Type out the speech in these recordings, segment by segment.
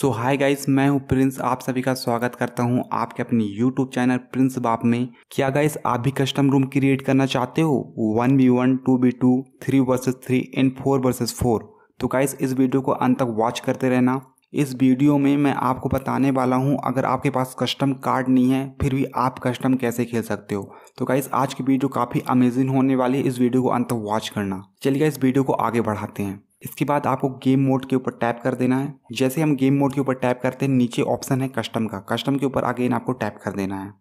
सो hi guys मैं हूं Prince आप सभी का स्वागत करता हूं आपके अपने यूट्यूब चैनल प्रिंस बाप में क्या गाइस आप भी कस्टम रूम क्रिएट करना चाहते हो one v one two v two three versus three and four versus four तो गाइस इस वीडियो को अंत तक वॉच करते रहना इस वीडियो में मैं आपको बताने वाला हूं अगर आपके पास कस्टम कार्ड नहीं है फिर भी आप कस्टम कैसे खेल सकते हो तो गाइस आज की वीडियो काफ़ी अमेजिंग होने वाली है इस वीडियो को अंत तक वॉच करना चलिए इस वीडियो को आगे बढ़ाते हैं इसके बाद आपको गेम मोड के ऊपर टैप कर देना है जैसे हम गेम मोड के ऊपर टैप करते हैं नीचे ऑप्शन है कस्टम का कस्टम के ऊपर अगेन आपको टैप कर देना है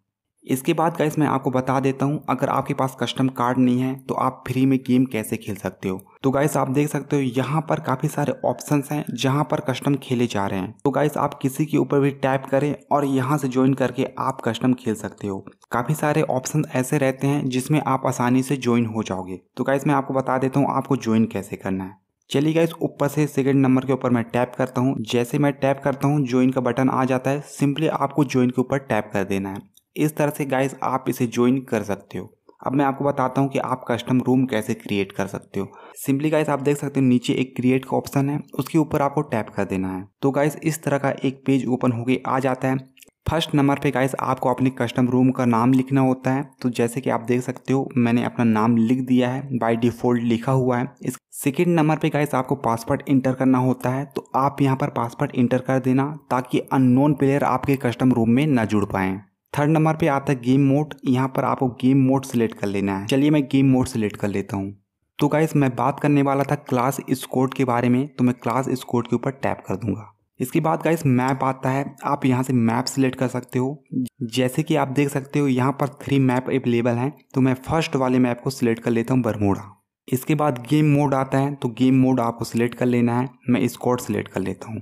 इसके बाद गाइस मैं आपको बता देता हूँ अगर आपके पास कस्टम कार्ड नहीं है तो आप फ्री में गेम कैसे खेल सकते हो तो गाइस आप देख सकते हो यहाँ पर काफ़ी सारे ऑप्शंस हैं जहाँ पर कस्टम खेले जा रहे हैं तो गाइस आप किसी के ऊपर भी टैप करें और यहाँ से ज्वाइन करके आप कस्टम खेल सकते हो काफ़ी सारे ऑप्शन ऐसे रहते हैं जिसमें आप आसानी से ज्वाइन हो जाओगे तो गाइस मैं आपको बता देता हूँ आपको ज्वाइन कैसे करना है चलिए गाइस ऊपर से सेकंड नंबर के ऊपर मैं टैप करता हूँ जैसे मैं टैप करता हूँ ज्वाइन का बटन आ जाता है सिंपली आपको ज्वाइन के ऊपर टैप कर देना है इस तरह से गाइस आप इसे ज्वाइन कर सकते हो अब मैं आपको बताता हूँ कि आप कस्टम रूम कैसे क्रिएट कर सकते हो सिंपली गाइस आप देख सकते हो नीचे एक क्रिएट का ऑप्शन है उसके ऊपर आपको टैप कर देना है तो गाइस इस तरह का एक पेज ओपन होके आ जाता है फर्स्ट नंबर पे गाइस आपको अपने कस्टम रूम का नाम लिखना होता है तो जैसे कि आप देख सकते हो मैंने अपना नाम लिख दिया है बाय डिफ़ॉल्ट लिखा हुआ है इस सेकेंड नंबर पे गाइस आपको पासवर्ड इंटर करना होता है तो आप यहाँ पर पासवर्ड इंटर कर देना ताकि अननोन प्लेयर आपके कस्टम रूम में ना जुड़ पाए थर्ड नंबर पर आता है गेम मोड यहाँ पर आपको गेम मोड सेलेक्ट कर लेना है चलिए मैं गेम मोड सेलेक्ट कर लेता हूँ तो गाइस मैं बात करने वाला था क्लास स्कोर्ड के बारे में तो मैं क्लास स्कोर्ड के ऊपर टैप कर दूंगा इसके बाद गाइस मैप आता है आप यहाँ से मैप सिलेक्ट कर सकते हो जैसे कि आप देख सकते हो यहाँ पर थ्री मैप अवेलेबल हैं तो मैं फर्स्ट वाले मैप को सिलेक्ट कर लेता हूँ बरमोड़ा इसके बाद गेम मोड आता है तो गेम मोड आपको सिलेक्ट कर लेना है मैं स्कॉट सिलेक्ट कर लेता हूँ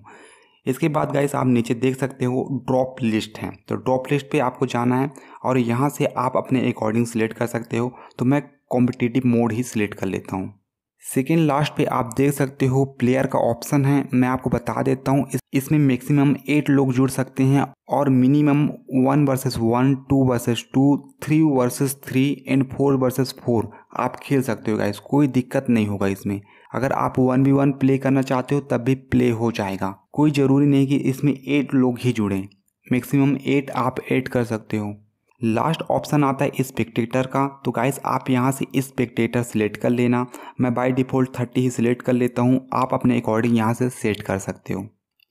इसके बाद गाइस आप नीचे देख सकते हो ड्रॉप लिस्ट है तो ड्रॉप लिस्ट पर आपको जाना है और यहाँ से आप अपने अकॉर्डिंग सिलेक्ट कर सकते हो तो मैं कॉम्पिटिटिव मोड ही सिलेक्ट कर लेता हूँ सेकेंड लास्ट पे आप देख सकते हो प्लेयर का ऑप्शन है मैं आपको बता देता हूँ इस, इसमें मैक्सिमम एट लोग जुड़ सकते हैं और minimum one versus one two versus two three versus three and four versus four आप खेल सकते हो गाइस कोई दिक्कत नहीं होगा इसमें अगर आप वन बी वन प्ले करना चाहते हो तब भी प्ले हो जाएगा कोई ज़रूरी नहीं कि इसमें एट लोग ही जुड़ें मैक्सिमम एट आप एड कर सकते हो लास्ट ऑप्शन आता है स्पेक्टेटर का तो गाइस आप यहाँ से स्पेक्टेटर सिलेक्ट कर लेना मैं बाय डिफ़ॉल्ट थर्टी ही सिलेक्ट कर लेता हूँ आप अपने अकॉर्डिंग यहाँ से सेट कर सकते हो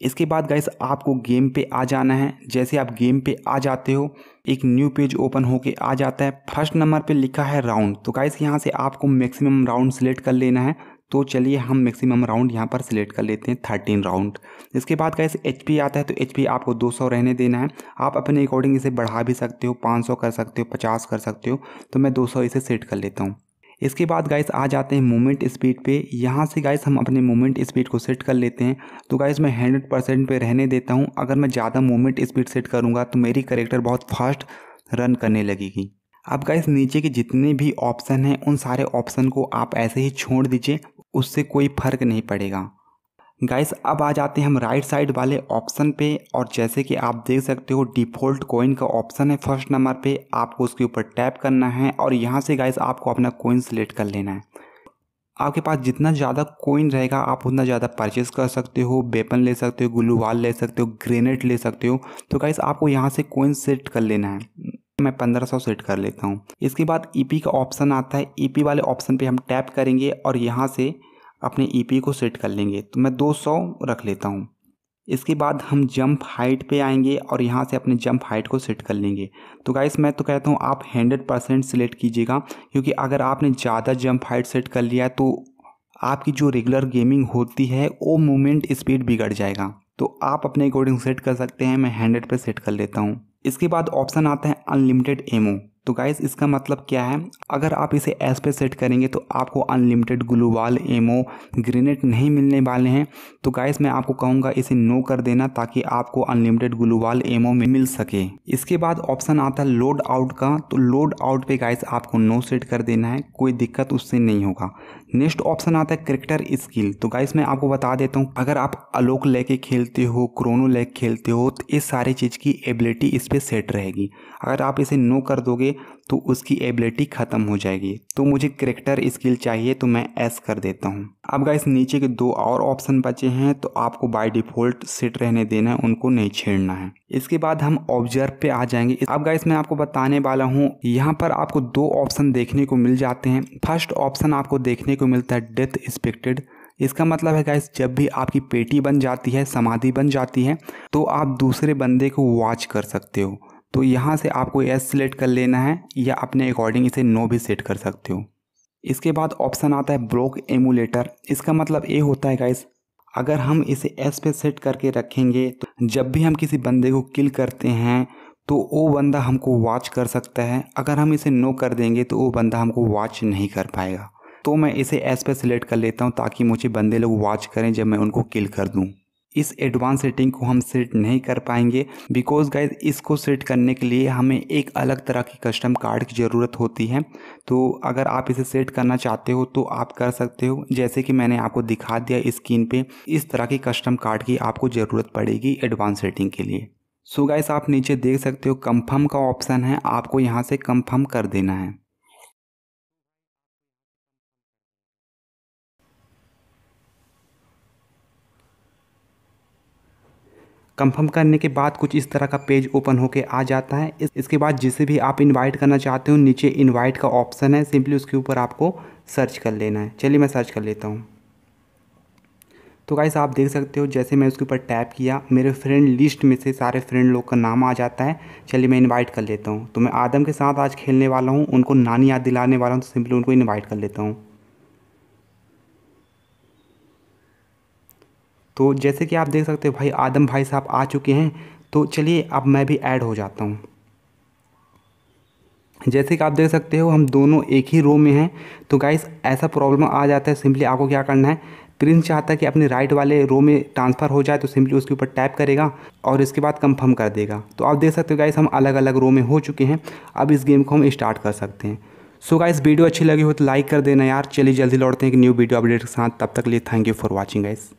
इसके बाद गाइस आपको गेम पे आ जाना है जैसे आप गेम पे आ जाते हो एक न्यू पेज ओपन होके आ जाता है फर्स्ट नंबर पे लिखा है राउंड तो गाइस यहाँ से आपको मैक्सिमम राउंड सिलेक्ट कर लेना है तो चलिए हम मैक्सिमम राउंड यहाँ पर सिलेक्ट कर लेते हैं थर्टीन राउंड इसके बाद कैसे एच आता है तो एच आपको 200 रहने देना है आप अपने अकॉर्डिंग इसे बढ़ा भी सकते हो 500 कर सकते हो 50 कर सकते हो तो मैं 200 इसे सेट कर लेता हूँ इसके बाद गाइस आ जाते हैं मूवमेंट स्पीड पे यहाँ से गाइस हम अपने मूवमेंट स्पीड को सेट कर लेते हैं तो गाइस मैं हंड्रेड परसेंट पर रहने देता हूँ अगर मैं ज़्यादा मूवमेंट स्पीड सेट करूँगा तो मेरी करेक्टर बहुत फास्ट रन करने लगेगी अब गाइस नीचे के जितने भी ऑप्शन हैं उन सारे ऑप्शन को आप ऐसे ही छोड़ दीजिए उससे कोई फ़र्क नहीं पड़ेगा गाइस अब आ जाते हैं हम राइट साइड वाले ऑप्शन पे और जैसे कि आप देख सकते हो डिफ़ॉल्ट कोइन का ऑप्शन है फर्स्ट नंबर पे आपको उसके ऊपर टैप करना है और यहाँ से गाइस आपको अपना कोइन सेलेक्ट कर लेना है आपके पास जितना ज़्यादा कोइन रहेगा आप उतना ज़्यादा परचेज़ कर सकते हो बेपन ले सकते हो ग्लूवाल ले सकते हो ग्रेनेड ले सकते हो तो गाइस आपको यहाँ से कोइन सेलेक्ट कर लेना है मैं 1500 सेट कर लेता हूँ इसके बाद ई e का ऑप्शन आता है ई e वाले ऑप्शन पर हम टैप करेंगे और यहाँ से अपने ई e को सेट कर लेंगे तो मैं 200 रख लेता हूँ इसके बाद हम जंप हाइट पे आएंगे और यहाँ से अपने जंप हाइट को सेट कर लेंगे तो गाइस मैं तो कहता हूँ आप 100 परसेंट सिलेक्ट कीजिएगा क्योंकि अगर आपने ज़्यादा जंप हाइट सेट कर लिया है तो आपकी जो रेगुलर गेमिंग होती है वो मूवमेंट स्पीड बिगड़ जाएगा तो आप अपने अकॉर्डिंग सेट कर सकते हैं मैं हंड्रेड पर सेट कर लेता हूँ इसके बाद ऑप्शन आता है अनलिमिटेड एमओ तो गाइज इसका मतलब क्या है अगर आप इसे एस पे सेट करेंगे तो आपको अनलिमिटेड ग्लूवाल एमओ ग्रेनेड नहीं मिलने वाले हैं तो गाइज मैं आपको कहूँगा इसे नो कर देना ताकि आपको अनलिमिटेड ग्लूवाल एमओ में मिल सके इसके बाद ऑप्शन आता है लोड आउट का तो लोड आउट पे गाइज आपको नो सेट कर देना है कोई दिक्कत उससे नहीं होगा नेक्स्ट ऑप्शन आता है क्रिकेटर स्किल तो गाइस मैं आपको बता देता हूँ अगर आप अलोक लेके खेलते हो क्रोनो लेके खेलते हो तो इस सारी चीज़ की एबिलिटी इस पर सेट रहेगी अगर आप इसे नो कर दोगे तो उसकी एबिलिटी ख़त्म हो जाएगी तो मुझे करेक्टर स्किल चाहिए तो मैं एस कर देता हूँ अब गाइस नीचे के दो और ऑप्शन बचे हैं तो आपको बाय डिफ़ॉल्ट सेट रहने देना है उनको नहीं छेड़ना है इसके बाद हम ऑब्जर्व पे आ जाएंगे अब गाइस मैं आपको बताने वाला हूँ यहाँ पर आपको दो ऑप्शन देखने को मिल जाते हैं फर्स्ट ऑप्शन आपको देखने को मिलता है डेथ एक्सपेक्टेड इसका मतलब है गाइस जब भी आपकी पेटी बन जाती है समाधि बन जाती है तो आप दूसरे बंदे को वॉच कर सकते हो तो यहाँ से आपको येस सिलेक्ट कर लेना है या अपने अकॉर्डिंग इसे नो भी सेट कर सकते हो इसके बाद ऑप्शन आता है ब्रोक एमुलेटर इसका मतलब ये होता है गाइस अगर हम इसे एस पे सेट करके रखेंगे तो जब भी हम किसी बंदे को किल करते हैं तो वो बंदा हमको वॉच कर सकता है अगर हम इसे नो कर देंगे तो वो बंदा हमको वॉच नहीं कर पाएगा तो मैं इसे एस पे सिलेक्ट कर लेता हूँ ताकि मुझे बंदे लोग वॉच करें जब मैं उनको किल कर दूँ इस एडवांस सेटिंग को हम सेट नहीं कर पाएंगे बिकॉज गाइज इसको सेट करने के लिए हमें एक अलग तरह की कस्टम कार्ड की ज़रूरत होती है तो अगर आप इसे सेट करना चाहते हो तो आप कर सकते हो जैसे कि मैंने आपको दिखा दिया स्क्रीन पे इस तरह की कस्टम कार्ड की आपको ज़रूरत पड़ेगी एडवांस सेटिंग के लिए सो so गाइस आप नीचे देख सकते हो कंफर्म का ऑप्शन है आपको यहाँ से कंफर्म कर देना है कंफर्म करने के बाद कुछ इस तरह का पेज ओपन होकर आ जाता है इस, इसके बाद जिसे भी आप इनवाइट करना चाहते हो नीचे इनवाइट का ऑप्शन है सिंपली उसके ऊपर आपको सर्च कर लेना है चलिए मैं सर्च कर लेता हूँ तो गाइस आप देख सकते हो जैसे मैं उसके ऊपर टैप किया मेरे फ्रेंड लिस्ट में से सारे फ्रेंड लोग का नाम आ जाता है चलिए मैं इनवाइट कर लेता हूँ तो मैं आदम के साथ आज खेलने वाला हूँ उनको नानी याद दिलाने वाला हूँ तो सिंपली उनको इनवाइट कर लेता हूँ तो जैसे कि आप देख सकते हो भाई आदम भाई साहब आ चुके हैं तो चलिए अब मैं भी ऐड हो जाता हूँ जैसे कि आप देख सकते हो हम दोनों एक ही रो में हैं तो गाइस ऐसा प्रॉब्लम आ जाता है सिंपली आपको क्या करना है प्रिंस चाहता है कि अपने राइट वाले रो में ट्रांसफ़र हो जाए तो सिंपली उसके ऊपर टैप करेगा और इसके बाद कंफर्म कर देगा तो आप देख सकते हो गाइस हम अलग अलग रो में हो चुके हैं अब इस गेम को हम स्टार्ट कर सकते हैं सो गाइस वीडियो अच्छी लगी हो तो लाइक कर देना यार चलिए जल्दी लौटते हैं एक न्यू वीडियो अपडेट के साथ तब तक लिए thank you for watching guys